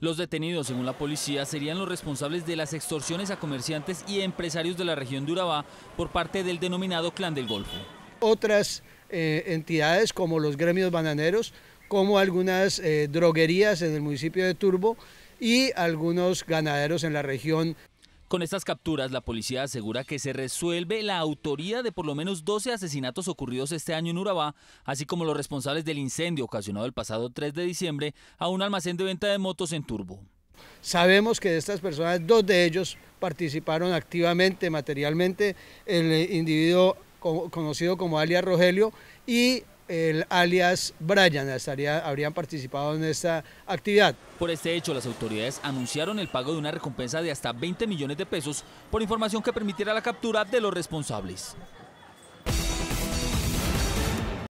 Los detenidos, según la policía, serían los responsables de las extorsiones a comerciantes y empresarios de la región de Urabá por parte del denominado Clan del Golfo. Otras eh, entidades como los gremios bananeros, como algunas eh, droguerías en el municipio de Turbo y algunos ganaderos en la región. Con estas capturas, la policía asegura que se resuelve la autoría de por lo menos 12 asesinatos ocurridos este año en Urabá, así como los responsables del incendio ocasionado el pasado 3 de diciembre a un almacén de venta de motos en Turbo. Sabemos que de estas personas, dos de ellos participaron activamente, materialmente, el individuo conocido como alias Rogelio y el alias Brian estaría, habrían participado en esta actividad. Por este hecho, las autoridades anunciaron el pago de una recompensa de hasta 20 millones de pesos por información que permitiera la captura de los responsables.